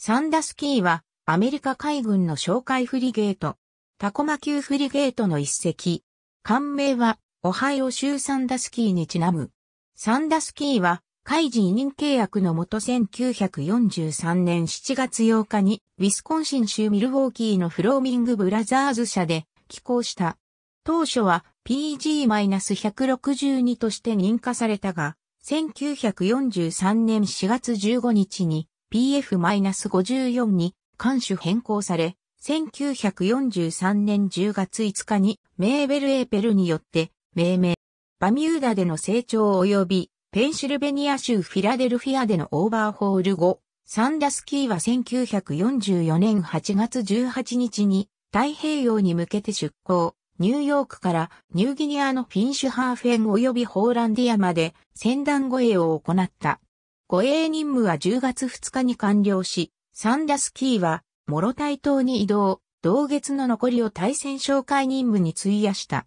サンダスキーはアメリカ海軍の哨戒フリゲート、タコマ級フリゲートの一隻。艦名はオハイオ州サンダスキーにちなむ。サンダスキーは海事委任契約のもと1943年7月8日にウィスコンシン州ミルウォーキーのフローミングブラザーズ社で寄港した。当初は PG-162 として認可されたが、1943年4月15日に PF-54 に艦種変更され、1943年10月5日にメーベル・エーペルによって命名。バミューダでの成長及びペンシルベニア州フィラデルフィアでのオーバーホール後、サンダスキーは1944年8月18日に太平洋に向けて出港、ニューヨークからニューギニアのフィンシュハーフェン及びホーランディアまで船団護衛を行った。護衛任務は10月2日に完了し、サンダスキーは、モロタイ島に移動、同月の残りを対戦紹介任務に費やした。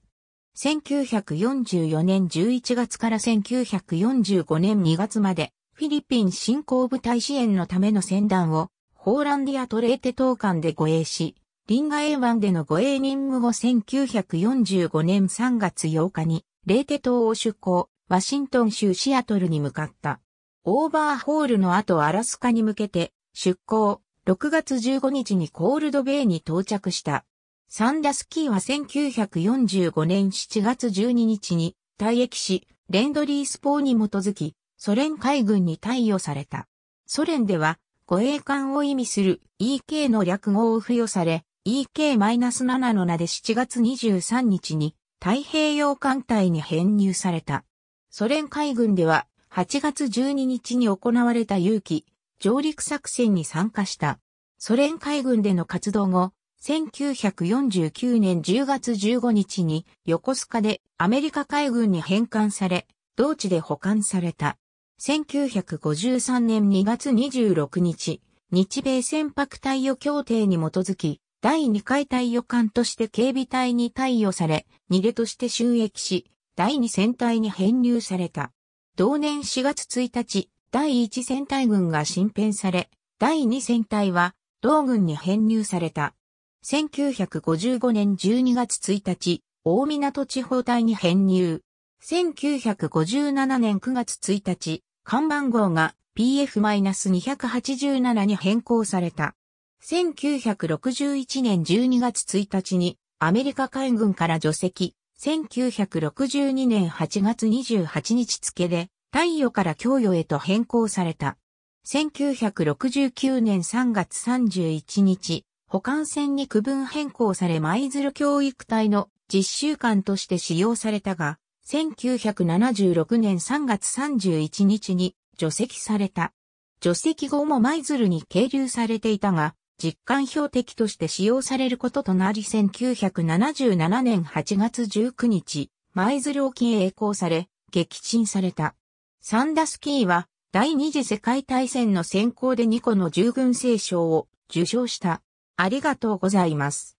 1944年11月から1945年2月まで、フィリピン振興部隊支援のための船団を、ホーランディア・トレーテ島間で護衛し、リンガエ湾での護衛任務後1945年3月8日に、レーテ島を出港、ワシントン州シアトルに向かった。オーバーホールの後アラスカに向けて出港、6月15日にコールドベイに到着した。サンダスキーは1945年7月12日に退役し、レンドリースポーに基づき、ソ連海軍に貸与された。ソ連では、護衛艦を意味する EK の略語を付与され、EK-7 の名で7月23日に太平洋艦隊に編入された。ソ連海軍では8月12日に行われた勇気上陸作戦に参加した。ソ連海軍での活動後、1949年10月15日に横須賀でアメリカ海軍に返還され、同地で保管された。1953年2月26日、日米船舶対応協定に基づき、第2回対応艦として警備隊に貸与され、逃げとして収益し、第2戦隊に編入された。同年4月1日、第1戦隊軍が新編され、第2戦隊は同軍に編入された。1955年12月1日、大港地方隊に編入。1957年9月1日、看板号が PF-287 に変更された。1961年12月1日にアメリカ海軍から除籍、1962年8月28日付で、太陽から供与へと変更された。1969年3月31日、保管船に区分変更され舞鶴教育隊の実習館として使用されたが、1976年3月31日に除籍された。除籍後も舞鶴に係留されていたが、実感標的として使用されることとなり1977年8月19日、舞鶴沖へ栄光され、撃沈された。サンダスキーは、第二次世界大戦の先行で2個の従軍聖賞を受賞した。ありがとうございます。